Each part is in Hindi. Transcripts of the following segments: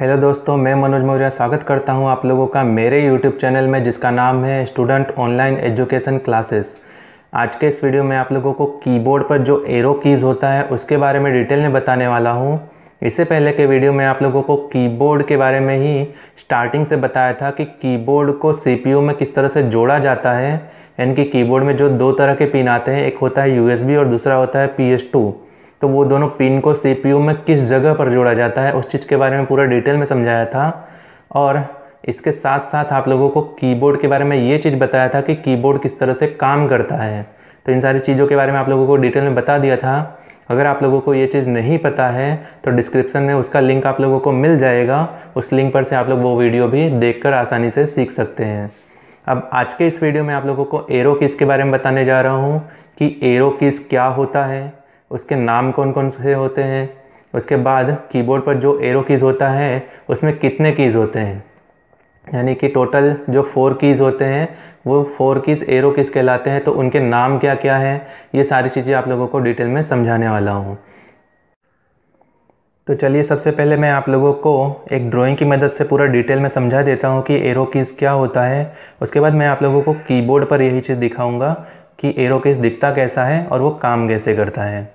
हेलो दोस्तों मैं मनोज मौर्य स्वागत करता हूं आप लोगों का मेरे यूट्यूब चैनल में जिसका नाम है स्टूडेंट ऑनलाइन एजुकेशन क्लासेस आज के इस वीडियो में आप लोगों को कीबोर्ड पर जो एरो कीज़ होता है उसके बारे में डिटेल में बताने वाला हूं इससे पहले के वीडियो में आप लोगों को कीबोर्ड के बारे में ही स्टार्टिंग से बताया था कि कीबोर्ड को सी में किस तरह से जोड़ा जाता है यानी कि कीबोर्ड में जो दो तरह के पिन आते हैं एक होता है यू और दूसरा होता है पी तो वो दोनों पिन को सी में किस जगह पर जोड़ा जाता है उस चीज़ के बारे में पूरा डिटेल में समझाया था और इसके साथ साथ आप लोगों को कीबोर्ड के बारे में ये चीज़ बताया था कि कीबोर्ड किस तरह से काम करता है तो इन सारी चीज़ों के बारे में आप लोगों को डिटेल में बता दिया था अगर आप लोगों को ये चीज़ नहीं पता है तो डिस्क्रिप्शन में उसका लिंक आप लोगों को मिल जाएगा उस लिंक पर से आप लोग वो वीडियो भी देख आसानी से सीख सकते हैं अब आज के इस वीडियो में आप लोगों को एरो किस के बारे में बताने जा रहा हूँ कि एरो किस क्या होता है उसके नाम कौन कौन से होते हैं उसके बाद कीबोर्ड पर जो एरो कीज़ होता है उसमें कितने कीज़ होते हैं यानी कि टोटल जो फोर कीज़ होते हैं वो फोर कीज़ एरो कीज़ कहलाते हैं तो उनके नाम क्या क्या है ये सारी चीज़ें आप लोगों को डिटेल में समझाने वाला हूँ तो चलिए सबसे पहले मैं आप लोगों को एक ड्राइंग की मदद से पूरा डिटेल में समझा देता हूँ कि एरो कीज़ क्या होता है उसके बाद मैं आप लोगों को कीबोर्ड पर यही चीज़ दिखाऊँगा कि एरो कीज़ दिखता कैसा है और वो काम कैसे करता है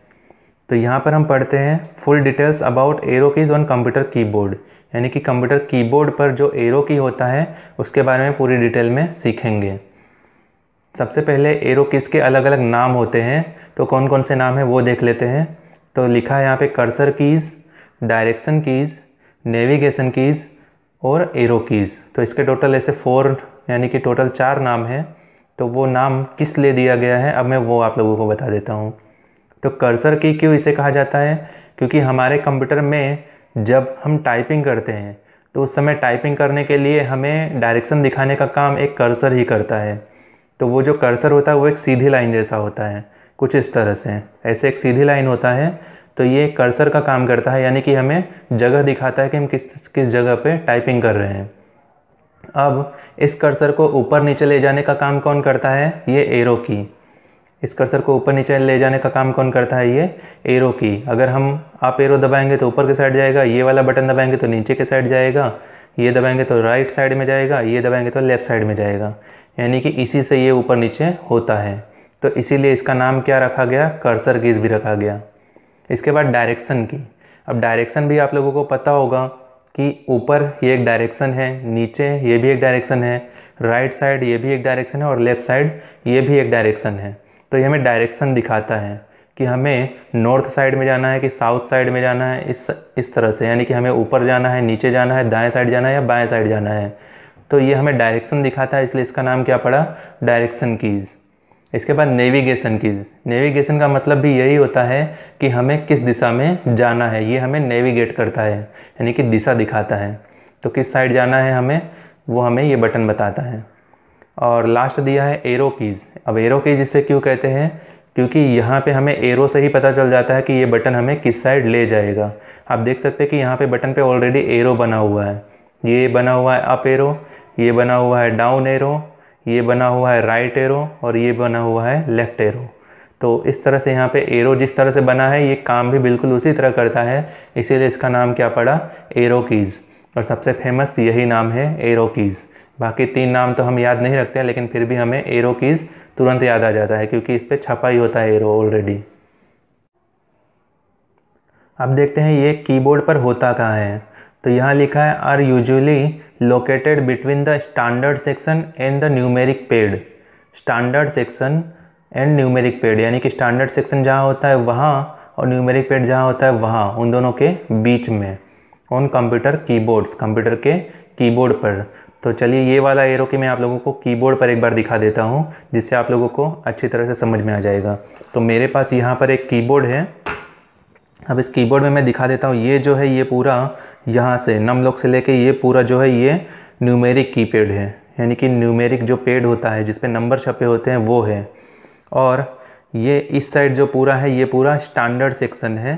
तो यहाँ पर हम पढ़ते हैं full details about arrow keys on computer keyboard यानी कि कंप्यूटर कीबोर्ड पर जो एरो की होता है उसके बारे में पूरी डिटेल में सीखेंगे सबसे पहले एरो कीज़ के अलग अलग नाम होते हैं तो कौन कौन से नाम हैं वो देख लेते हैं तो लिखा है यहाँ पर cursor keys direction keys navigation keys और एरो कीज़ तो इसके टोटल ऐसे फोर यानी कि टोटल चार नाम हैं तो वो नाम किस लिए दिया गया है अब मैं वो आप लोगों को बता देता हूँ तो कर्सर की क्यों इसे कहा जाता है क्योंकि हमारे कंप्यूटर में जब हम टाइपिंग करते हैं तो उस समय टाइपिंग करने के लिए हमें डायरेक्शन दिखाने का काम एक कर्सर ही करता है तो वो जो कर्सर होता है वो एक सीधी लाइन जैसा होता है कुछ इस तरह से ऐसे एक सीधी लाइन होता है तो ये कर्सर का काम करता है यानी कि हमें जगह दिखाता है कि हम किस किस जगह पे टाइपिंग कर रहे हैं अब इस कर्सर को ऊपर नीचे ले जाने का काम कौन करता है ये एरो की इस कर्सर को ऊपर नीचे ले जाने का काम कौन करता है ये एरो की अगर हम आप एरो दबाएंगे तो ऊपर के साइड जाएगा ये वाला बटन दबाएंगे तो नीचे के साइड जाएगा ये दबाएंगे तो राइट साइड में जाएगा ये दबाएंगे तो लेफ़्ट साइड में जाएगा यानी कि इसी से ये ऊपर नीचे होता है तो इसीलिए इसका नाम क्या रखा गया कर्सर गिज भी रखा गया इसके बाद डायरेक्शन की अब डायरेक्शन भी आप लोगों को पता होगा कि ऊपर ये एक डायरेक्शन है नीचे ये भी एक डायरेक्शन है राइट साइड ये भी एक डायरेक्शन है और लेफ़्ट साइड ये भी एक डायरेक्शन है तो ये हमें डायरेक्शन दिखाता है कि हमें नॉर्थ साइड में जाना है कि साउथ साइड में जाना है इस इस तरह से यानी कि हमें ऊपर जाना है नीचे जाना है दाएं साइड जाना है या बाएं साइड जाना है तो ये हमें डायरेक्शन दिखाता है इसलिए इसका नाम क्या पड़ा डायरेक्शन कीज़ इसके बाद नेविगेशन कीज़ नेविगेशन का मतलब भी यही होता है कि हमें किस दिशा में जाना है ये हमें नेविगेट करता है यानी कि दिशा दिखाता है तो किस साइड जाना है हमें वो हमें ये बटन बताता है और लास्ट दिया है एरो कीज़ अब एरो कीज़ इसे क्यों कहते हैं क्योंकि यहाँ पे हमें एरो से ही पता चल जाता है कि ये बटन हमें किस साइड ले जाएगा आप देख सकते हैं कि यहाँ पे बटन पे ऑलरेडी एरो बना हुआ है ये बना हुआ है अप एरो ये बना हुआ है डाउन एरो ये बना हुआ है राइट एरो और ये बना हुआ है लेफ़्ट एरो तो इस तरह से यहाँ पे एरो जिस तरह से बना है ये काम भी बिल्कुल उसी तरह करता है इसीलिए इसका नाम क्या पड़ा एरो कीज़ और सबसे फेमस यही नाम है एरो कीज़ बाकी तीन नाम तो हम याद नहीं रखते हैं लेकिन फिर भी हमें एरो कीज़ तुरंत याद आ जाता है क्योंकि इस पर छपा ही होता है एरो ऑलरेडी अब देखते हैं ये कीबोर्ड पर होता कहाँ है तो यहाँ लिखा है are usually located between the standard section and the numeric pad standard section and numeric pad यानी कि स्टैंडर्ड सेक्शन जहाँ होता है वहाँ और न्यूमेरिक पेड जहाँ होता है वहाँ उन दोनों के बीच में ऑन कंप्यूटर कीबोर्ड्स कंप्यूटर के कीबोर्ड पर तो चलिए ये वाला एरो की मैं आप लोगों को कीबोर्ड पर एक बार दिखा देता हूँ जिससे आप लोगों को अच्छी तरह से समझ में आ जाएगा तो मेरे पास यहाँ पर एक कीबोर्ड है अब इस कीबोर्ड में मैं दिखा देता हूँ ये जो है ये पूरा यहाँ से नम लोग से लेके ये पूरा जो है ये न्यूमेरिक कीपैड है यानी कि न्यूमेरिक जो पेड होता है जिसपे नंबर छपे होते हैं वो है और ये इस साइड जो पूरा है ये पूरा स्टैंडर्ड सेक्शन है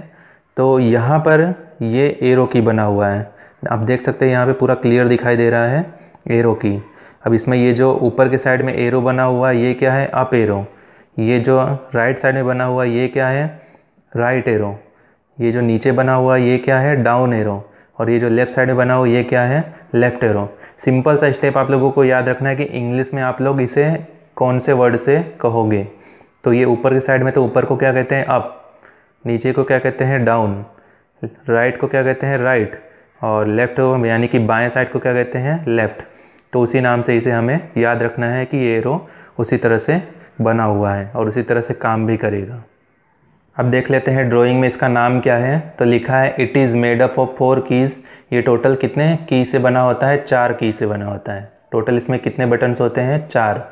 तो यहाँ पर ये एरो की बना हुआ है आप देख सकते हैं यहाँ पे पूरा क्लियर दिखाई दे रहा है एरो की अब इसमें ये जो ऊपर के साइड में एरो बना हुआ है ये क्या है अप एरो ये जो राइट साइड में बना हुआ ये क्या है राइट एरो ये जो नीचे बना हुआ ये क्या है डाउन एरो और ये जो लेफ़्ट साइड में बना हुआ ये क्या है लेफ़्ट एरो सिंपल सा स्टेप आप लोगों को याद रखना है कि इंग्लिश में आप लोग इसे कौन से वर्ड से कहोगे तो ये ऊपर के साइड में तो ऊपर को क्या कहते हैं अप नीचे को क्या कहते हैं डाउन राइट को क्या कहते हैं राइट और लेफ़्ट यानी कि बाएं साइड को क्या कहते हैं लेफ़्ट तो उसी नाम से इसे हमें याद रखना है कि ये एरो उसी तरह से बना हुआ है और उसी तरह से काम भी करेगा अब देख लेते हैं ड्राइंग में इसका नाम क्या है तो लिखा है it is made up of four keys ये टोटल कितने की से बना होता है चार की से बना होता है टोटल इसमें कितने बटन्स होते हैं चार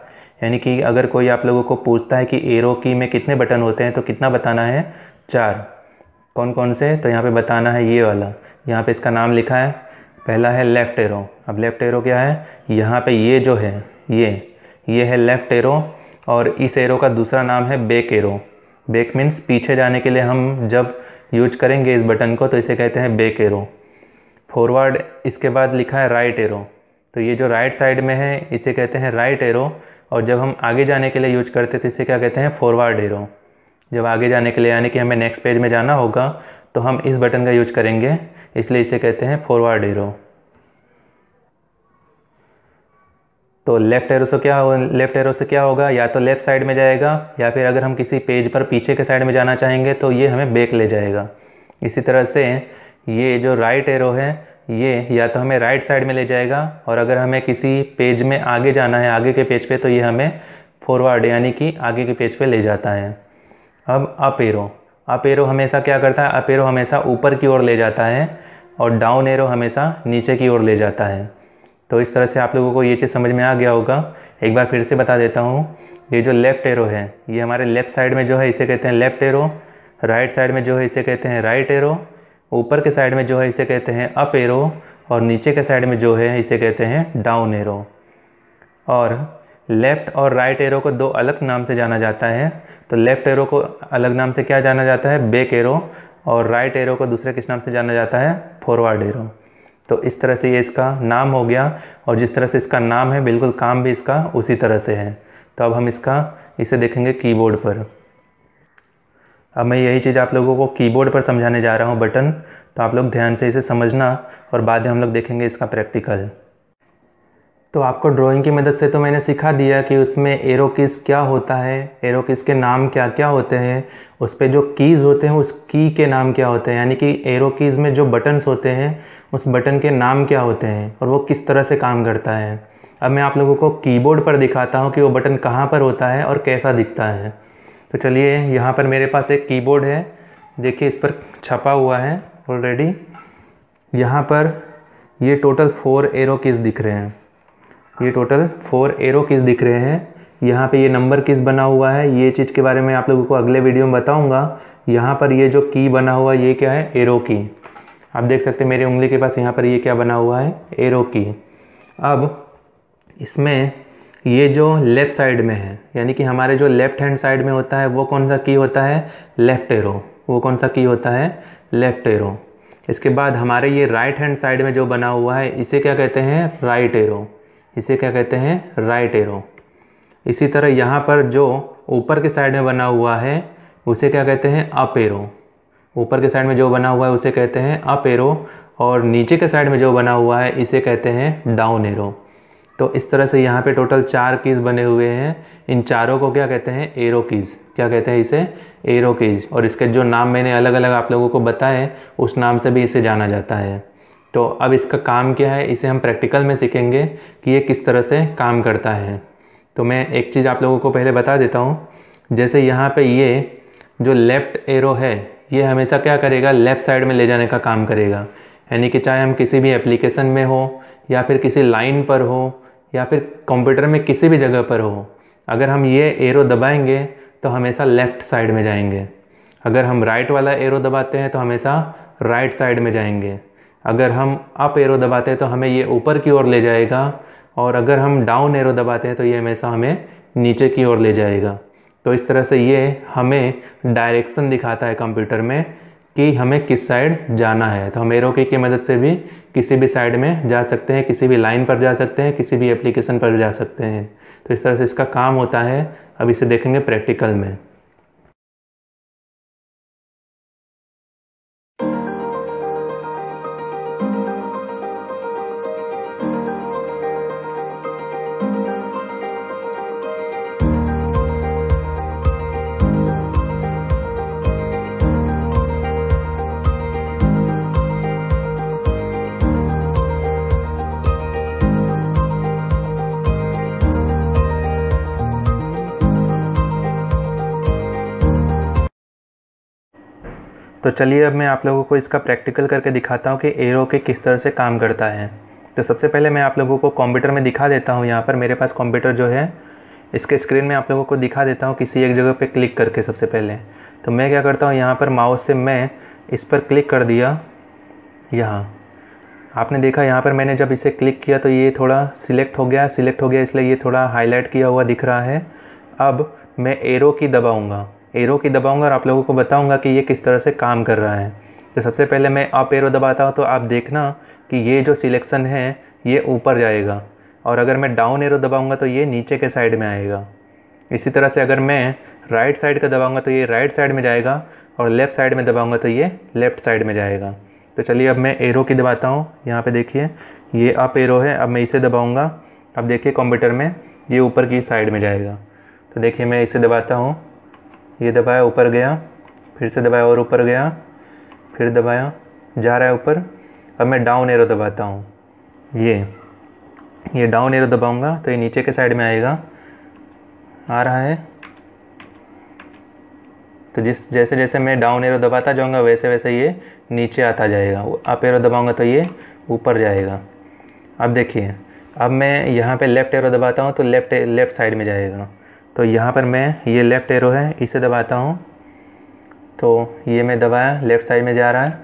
यानी कि अगर कोई आप लोगों को पूछता है कि एरो की में कितने बटन होते हैं तो कितना बताना है चार कौन कौन से तो यहाँ पे बताना है ये वाला यहाँ पे इसका नाम लिखा है पहला है लेफ़्ट एरो अब लेफ़्ट एरो क्या है यहाँ पे ये जो है ये ये है लेफ़्ट एरो और इस एरो का दूसरा नाम है बेक एरो बेक मीन्स पीछे जाने के लिए हम जब यूज करेंगे इस बटन को तो इसे कहते हैं बेक एरो फॉरवर्ड इसके बाद लिखा है राइट एरो तो ये जो राइट साइड में है इसे कहते हैं राइट एरो और जब हम आगे जाने के लिए यूज करते तो इसे क्या कहते हैं फॉरवर्ड एरो जब आगे जाने के लिए यानी कि हमें नेक्स्ट पेज में जाना होगा तो हम इस बटन का यूज करेंगे इसलिए इसे कहते हैं फॉरवर्ड एरो तो लेफ्ट एरो से क्या हो लेफ्ट एरो से क्या होगा या तो लेफ्ट साइड में जाएगा या फिर अगर हम किसी पेज पर पीछे के साइड में जाना चाहेंगे तो ये हमें बैक ले जाएगा इसी तरह से ये जो राइट एरो है ये या तो हमें राइट साइड में ले जाएगा और अगर हमें किसी पेज में आगे जाना है आगे के पेज पे तो ये हमें फॉरवर्ड यानी कि आगे के पेज पे ले जाता है अब अप एरो अप एरो हमेशा क्या करता है अप एरो हमेशा ऊपर की ओर ले जाता है और डाउन एरो हमेशा नीचे की ओर ले जाता है तो इस तरह से आप लोगों को ये चीज़ समझ में आ गया होगा एक बार फिर से बता देता हूँ ये जो लेफ़्ट एरो है ये हमारे लेफ़्ट साइड में जो है इसे कहते हैं लेफ़्ट एरो राइट साइड में जो है इसे कहते हैं राइट एरो ऊपर के साइड में जो है इसे कहते हैं अप एरो और नीचे के साइड में जो है इसे कहते हैं डाउन एरो और लेफ़्ट और राइट एरो को दो अलग नाम से जाना जाता है तो लेफ़्ट एरो को अलग नाम से क्या जाना जाता है बेक एरो और राइट एरो को दूसरे किस नाम से जाना जाता है फॉरवर्ड एरो तो इस तरह से ये इसका नाम हो गया और जिस तरह से इसका नाम है बिल्कुल काम भी इसका उसी तरह से है तो अब हम इसका इसे देखेंगे कीबोर्ड पर अब मैं यही चीज़ आप लोगों को कीबोर्ड पर समझाने जा रहा हूँ बटन तो आप लोग ध्यान से इसे समझना और बाद में हम लोग देखेंगे इसका प्रैक्टिकल तो आपको ड्राइंग की मदद से तो मैंने सिखा दिया कि उसमें एरो कीज़ क्या होता है एरो कीज़ के नाम क्या क्या होते हैं उस पर जो कीज़ होते हैं उस की के नाम क्या होते हैं यानी कि एरो कीज़ में जो बटन्स होते हैं उस बटन के नाम क्या होते हैं और वो किस तरह से काम करता है अब मैं आप लोगों को कीबोर्ड पर दिखाता हूँ कि वो बटन कहाँ पर होता है और कैसा दिखता है तो चलिए यहाँ पर मेरे पास एक कीबोर्ड है देखिए इस पर छपा हुआ है ऑलरेडी यहाँ पर ये टोटल फोर एरो कीज़ दिख रहे हैं ये टोटल फोर एरो किस दिख रहे हैं यहाँ पे ये नंबर किस बना हुआ है ये चीज़ के बारे में आप लोगों को अगले वीडियो में बताऊँगा यहाँ पर ये जो की बना हुआ ये क्या है एरो की आप देख सकते हैं मेरी उंगली के पास यहाँ पर ये क्या बना हुआ है एरो की अब इसमें ये जो लेफ़्ट साइड में है यानी कि हमारे जो लेफ़्ट हैंड साइड में होता है वो कौन सा की होता है लेफ़्ट एरो वो कौन सा की होता है लेफ़्ट एरो इसके बाद हमारे ये राइट हैंड साइड में जो बना हुआ है इसे क्या कहते हैं राइट एरो इसे क्या कहते हैं राइट एरो इसी तरह यहाँ पर जो ऊपर के साइड में बना हुआ है उसे क्या कहते हैं अप एरो ऊपर के साइड में जो बना हुआ है उसे कहते हैं अप एरो और नीचे के साइड में जो बना हुआ है इसे कहते हैं डाउन एरो तो इस तरह से यहाँ पे टोटल चार कीज़ बने हुए हैं इन चारों को क्या कहते हैं एरो कीज़ क्या कहते हैं इसे एरो कीज़ और इसके जो नाम मैंने अलग अलग आप लोगों को बताए उस नाम से भी इसे जाना जाता है तो अब इसका काम क्या है इसे हम प्रैक्टिकल में सीखेंगे कि ये किस तरह से काम करता है तो मैं एक चीज़ आप लोगों को पहले बता देता हूँ जैसे यहाँ पे ये जो लेफ़्ट एरो है ये हमेशा क्या करेगा लेफ़्ट साइड में ले जाने का काम करेगा यानी कि चाहे हम किसी भी एप्लीकेशन में हो या फिर किसी लाइन पर हो या फिर कंप्यूटर में किसी भी जगह पर हो अगर हम ये एरो दबाएंगे तो हमेशा लेफ़्ट साइड में जाएंगे अगर हम राइट वाला एरो दबाते हैं तो हमेशा राइट साइड में जाएंगे अगर हम अप एरो दबाते हैं तो हमें ये ऊपर की ओर ले जाएगा और अगर हम डाउन एरो दबाते हैं तो ये हमेशा हमें नीचे की ओर ले जाएगा तो इस तरह से ये हमें डायरेक्शन दिखाता है कंप्यूटर में कि हमें किस साइड जाना है तो हम एरो की, की मदद से भी किसी भी साइड में जा सकते हैं किसी भी लाइन पर जा सकते हैं किसी भी एप्लीकेशन पर जा सकते हैं तो इस तरह से इसका काम होता है अब इसे देखेंगे प्रैक्टिकल में तो चलिए अब मैं आप लोगों को इसका प्रैक्टिकल करके दिखाता हूँ कि एरो के किस तरह से काम करता है तो सबसे पहले मैं आप लोगों को कंप्यूटर में दिखा देता हूँ यहाँ पर मेरे पास कंप्यूटर जो है इसके स्क्रीन में आप लोगों को दिखा देता हूँ किसी एक जगह पर क्लिक करके सबसे पहले तो मैं क्या करता हूँ यहाँ पर माउस से मैं इस पर क्लिक कर दिया यहाँ आपने देखा यहाँ पर मैंने जब इसे क्लिक किया तो ये थोड़ा सिलेक्ट हो गया सिलेक्ट हो गया इसलिए ये थोड़ा हाईलाइट किया हुआ दिख रहा है अब मैं एरो की दबाऊँगा एरो की दबाऊंगा और आप लोगों को बताऊंगा कि ये किस तरह से काम कर रहा है तो सबसे पहले मैं आप एरो दबाता हूँ तो आप देखना कि ये जो सिलेक्शन है ये ऊपर जाएगा और अगर मैं डाउन एरो दबाऊँगा तो ये नीचे के साइड में आएगा इसी तरह से अगर मैं राइट साइड का दबाऊँगा तो ये राइट साइड में जाएगा और लेफ़्ट साइड में दबाऊँगा तो ये लेफ़्ट साइड में जाएगा तो चलिए अब मैं एरो की दबाता हूँ यहाँ पे देखिए ये अप एरो है अब मैं इसे दबाऊँगा अब देखिए कंप्यूटर में ये ऊपर की साइड में जाएगा तो देखिए मैं इसे दबाता हूँ ये दबाया ऊपर गया फिर से दबाया और ऊपर गया फिर दबाया जा रहा है ऊपर अब मैं डाउन एरो दबाता हूँ ये ये डाउन एरो दबाऊँगा तो ये नीचे के साइड में आएगा आ रहा है तो जिस जैसे जैसे मैं डाउन एरो दबाता जाऊँगा वैसे वैसे ये नीचे आता जाएगा अप एरो दबाऊँगा तो ये ऊपर जाएगा अब देखिए अब मैं यहाँ पे लेफ़्ट एरो दबाता हूँ तो लेफ़्ट लेफ़्ट साइड में जाएगा तो यहाँ पर मैं ये लेफ़्ट एरो है इसे दबाता हूँ तो ये मैं दबाया लेफ़्ट साइड में जा रहा है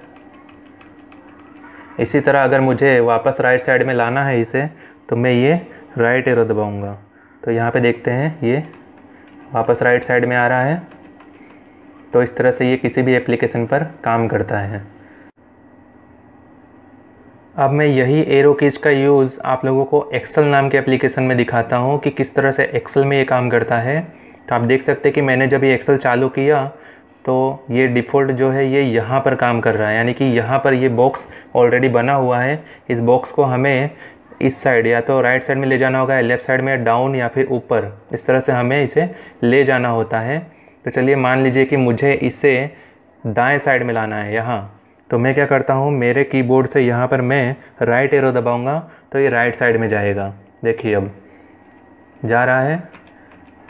इसी तरह अगर मुझे वापस राइट साइड में लाना है इसे तो मैं ये राइट एरो दबाऊँगा तो यहाँ पे देखते हैं ये वापस राइट साइड में आ रहा है तो इस तरह से ये किसी भी एप्लीकेशन पर काम करता है अब मैं यही एरो कीज का यूज़ आप लोगों को एक्सेल नाम के एप्लीकेशन में दिखाता हूँ कि किस तरह से एक्सेल में ये काम करता है तो आप देख सकते हैं कि मैंने जब ये एक्सेल चालू किया तो ये डिफ़ॉल्ट जो है ये यहाँ पर काम कर रहा है यानी कि यहाँ पर ये बॉक्स ऑलरेडी बना हुआ है इस बॉक्स को हमें इस साइड या तो राइट साइड में ले जाना होगा या लेफ़्ट साइड में डाउन या फिर ऊपर इस तरह से हमें इसे ले जाना होता है तो चलिए मान लीजिए कि मुझे इसे दाएं साइड में लाना है यहाँ तो मैं क्या करता हूँ मेरे कीबोर्ड से यहाँ पर मैं राइट एरो दबाऊँगा तो ये राइट साइड में जाएगा देखिए अब जा रहा है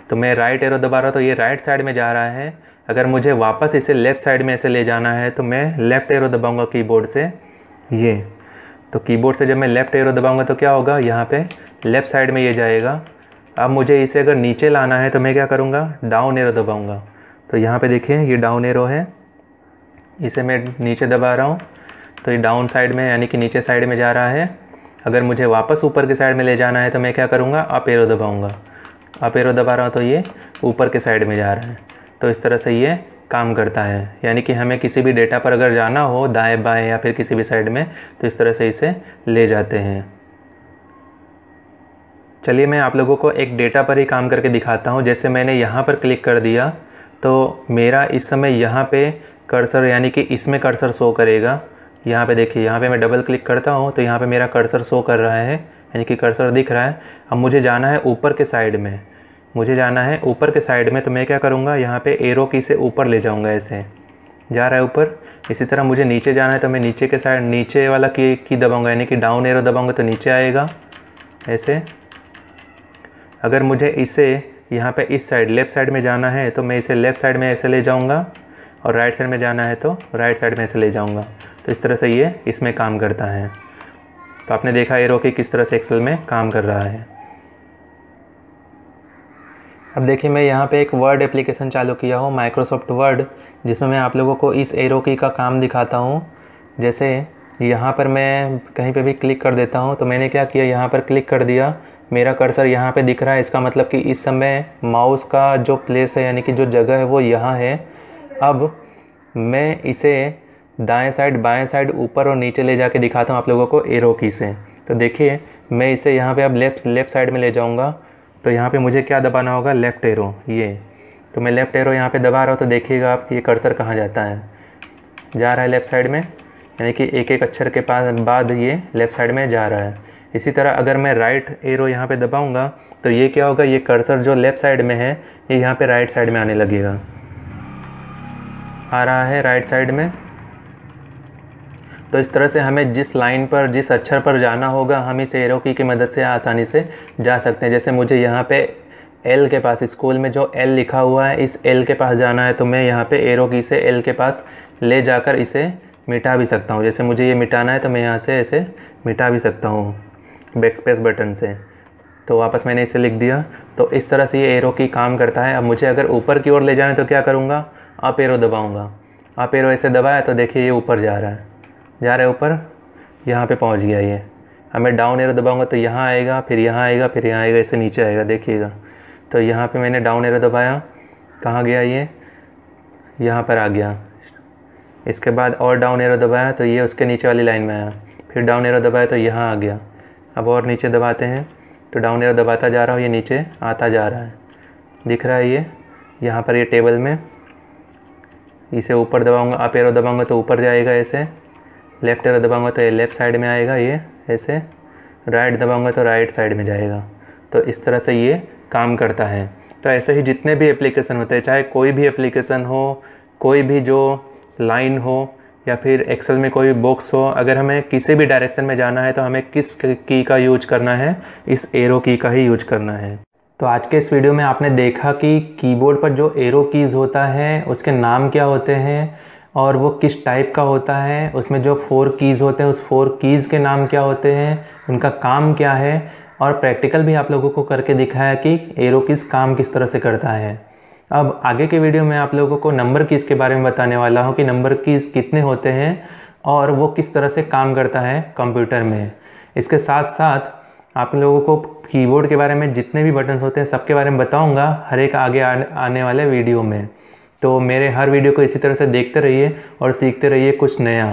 तो मैं राइट एरो दबा रहा तो ये राइट साइड में जा रहा है अगर मुझे वापस इसे लेफ़्ट साइड में ऐसे ले जाना है तो मैं लेफ़्ट एरो दबाऊँगा कीबोर्ड से ये तो कीबोर्ड से जब मैं लेफ़्ट एरो दबाऊँगा तो क्या होगा यहाँ पर लेफ़्ट साइड में ये जाएगा अब मुझे इसे अगर नीचे लाना है तो मैं क्या करूँगा डाउन एरो दबाऊँगा तो यहाँ पे देखिए ये डाउन एरो है इसे मैं नीचे दबा रहा हूँ तो ये डाउन साइड में यानी कि नीचे साइड में जा रहा है अगर मुझे वापस ऊपर के साइड में ले जाना है तो मैं क्या करूँगा अपेरो दबाऊँगा अपेरो दबा रहा हूँ तो ये ऊपर के साइड में जा रहा है तो इस तरह से ये काम करता है यानी कि हमें किसी भी डेटा पर अगर जाना हो दाएँ बाएँ या फिर किसी भी साइड में तो इस तरह से इसे ले जाते हैं चलिए मैं आप लोगों को एक डेटा पर ही काम करके दिखाता हूँ जैसे मैंने यहाँ पर क्लिक कर दिया तो मेरा इस समय यहाँ पे कर्सर यानी कि इसमें कर्सर शो करेगा यहाँ पे देखिए यहाँ पे मैं डबल क्लिक करता हूँ तो यहाँ पे मेरा कर्सर शो कर रहा है यानी कि कर्सर दिख रहा है अब मुझे जाना है ऊपर के साइड में मुझे जाना है ऊपर के साइड में तो मैं क्या करूँगा यहाँ पे एरो की से ऊपर ले जाऊँगा ऐसे जा रहा है ऊपर इसी तरह मुझे नीचे जाना है तो मैं नीचे के साइड नीचे वाला की की दबाऊँगा यानी कि डाउन एरो दबाऊँगा तो नीचे आएगा ऐसे अगर मुझे इसे यहाँ पे इस साइड लेफ़्ट साइड में जाना है तो मैं इसे लेफ़्ट साइड में ऐसे ले जाऊँगा और राइट साइड में जाना है तो राइट साइड में इसे ले जाऊँगा तो इस तरह से ये इसमें काम करता है तो आपने देखा एरो की किस तरह से एक्सेल में काम कर रहा है अब देखिए मैं यहाँ पे एक वर्ड एप्लीकेशन चालू किया हूँ माइक्रोसॉफ्ट वर्ड जिसमें मैं आप लोगों को इस एरो की का काम दिखाता हूँ जैसे यहाँ पर मैं कहीं पे भी क्लिक कर देता हूँ तो मैंने क्या किया यहाँ पर क्लिक कर दिया मेरा कर्सर यहाँ पे दिख रहा है इसका मतलब कि इस समय माउस का जो प्लेस है यानी कि जो जगह है वो यहाँ है अब मैं इसे दाएं साइड बाएं साइड ऊपर और नीचे ले जाके दिखाता हूँ आप लोगों को एरो की से तो देखिए मैं इसे यहाँ पे अब लेफ़्ट लेफ़्ट साइड में ले जाऊँगा तो यहाँ पे मुझे क्या दबाना होगा लेफ़्ट एरो ये तो मैं लेफ़्ट एरो यहाँ पे दबा रहा हूँ तो देखिएगा आप ये कर्सर कहाँ जाता है जा रहा है लेफ़्ट साइड में यानी कि एक एक अक्षर के पास बाद ये लेफ़्ट साइड में जा रहा है इसी तरह अगर मैं राइट एरो यहाँ पर दबाऊँगा तो ये क्या होगा ये कर्सर जो लेफ़्ट साइड में है ये यहाँ पर राइट साइड में आने लगेगा आ रहा है राइट साइड में तो इस तरह से हमें जिस लाइन पर जिस अक्षर पर जाना होगा हम इस एरो की, की मदद से आसानी से जा सकते हैं जैसे मुझे यहाँ पे एल के पास स्कूल में जो एल लिखा हुआ है इस एल के पास जाना है तो मैं यहाँ पे एरो की से एल के पास ले जाकर इसे मिटा भी सकता हूँ जैसे मुझे ये मिटाना है तो मैं यहाँ से इसे मिटा भी सकता हूँ बैक स्पेस बटन से तो वापस मैंने इसे लिख दिया तो इस तरह से ये एरो की काम करता है अब मुझे अगर ऊपर की ओर ले जाना है तो क्या करूँगा आप एरो दबाऊँगा आप एरो ऐसे दबाया तो देखिए ये ऊपर जा रहा है जा रहा है ऊपर यहाँ पे पहुँच गया ये अब मैं डाउन एरो दबाऊँगा तो यहाँ आएगा फिर यहाँ आएगा फिर यहाँ आएगा ऐसे नीचे आएगा देखिएगा तो यहाँ पे मैंने डाउन एरो दबाया कहाँ गया ये यहाँ पर आ गया इसके बाद और डाउन एरो दबाया तो ये उसके नीचे वाली लाइन में आया फिर डाउन एरो दबाया तो यहाँ आ गया अब और नीचे दबाते हैं तो डाउन एरो दबाता जा रहा हूँ ये नीचे आता जा रहा है दिख रहा है ये यहाँ पर ये टेबल में इसे ऊपर दबाऊंगा आप एरो दबाऊंगा तो ऊपर जाएगा ऐसे लेफ्ट एरो दबाऊंगा तो ये लेफ़्ट साइड में आएगा ये ऐसे राइट दबाऊंगा तो राइट साइड में जाएगा तो इस तरह से ये काम करता है तो ऐसे ही जितने भी एप्लीकेशन होते हैं चाहे कोई भी एप्लीकेशन हो कोई भी जो लाइन हो या फिर एक्सेल में कोई बॉक्स हो अगर हमें किसी भी डायरेक्शन में जाना है तो हमें किस की का यूज करना है इस एरो की का ही यूज करना है तो आज के इस वीडियो में आपने देखा कि कीबोर्ड पर जो एरो कीज़ होता है उसके नाम क्या होते हैं और वो किस टाइप का होता है उसमें जो फोर कीज़ होते हैं उस फोर कीज़ के नाम क्या होते हैं उनका काम क्या है और प्रैक्टिकल भी आप लोगों को करके दिखाया कि एरो कीज़ काम किस तरह से करता है अब आगे के वीडियो में आप लोगों को नंबर कीज़ के बारे में बताने वाला हूँ कि नंबर कीज़ कितने होते हैं और वो किस तरह से काम करता है कंप्यूटर में इसके साथ साथ आप लोगों को कीबोर्ड के बारे में जितने भी बटन्स होते हैं सबके बारे में बताऊंगा हर एक आगे आने वाले वीडियो में तो मेरे हर वीडियो को इसी तरह से देखते रहिए और सीखते रहिए कुछ नया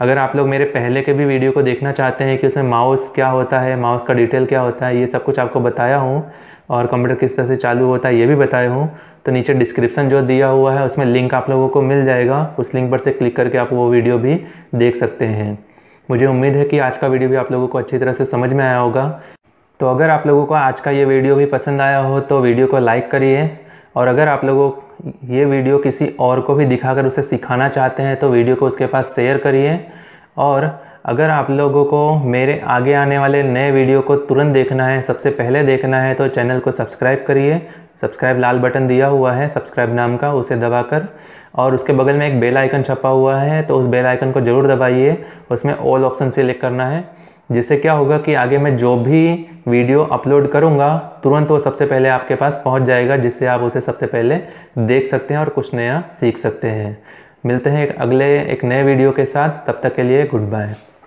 अगर आप लोग मेरे पहले के भी वीडियो को देखना चाहते हैं कि उसमें माउस क्या होता है माउस का डिटेल क्या होता है ये सब कुछ आपको बताया हूँ और कंप्यूटर किस तरह से चालू होता है ये भी बताया हूँ तो नीचे डिस्क्रिप्शन जो दिया हुआ है उसमें लिंक आप लोगों को मिल जाएगा उस लिंक पर से क्लिक करके आप वो वीडियो भी देख सकते हैं मुझे उम्मीद है कि आज का वीडियो भी आप लोगों को अच्छी तरह से समझ में आया होगा तो अगर आप लोगों को आज का ये वीडियो भी पसंद आया हो तो वीडियो को लाइक करिए और अगर आप लोगों ये वीडियो किसी और को भी दिखाकर उसे सिखाना चाहते हैं तो वीडियो को उसके पास शेयर करिए और अगर आप लोगों को मेरे आगे आने वाले नए वीडियो को तुरंत देखना है सबसे पहले देखना है तो चैनल को सब्सक्राइब करिए सब्सक्राइब लाल बटन दिया हुआ है सब्सक्राइब नाम का उसे दबाकर और उसके बगल में एक बेल आइकन छपा हुआ है तो उस बेल आइकन को ज़रूर दबाइए उसमें ऑल ऑप्शन सेलेक्ट करना है जिससे क्या होगा कि आगे मैं जो भी वीडियो अपलोड करूँगा तुरंत वो सबसे पहले आपके पास पहुँच जाएगा जिससे आप उसे सबसे पहले देख सकते हैं और कुछ नया सीख सकते हैं मिलते हैं एक अगले एक नए वीडियो के साथ तब तक के लिए गुड बाय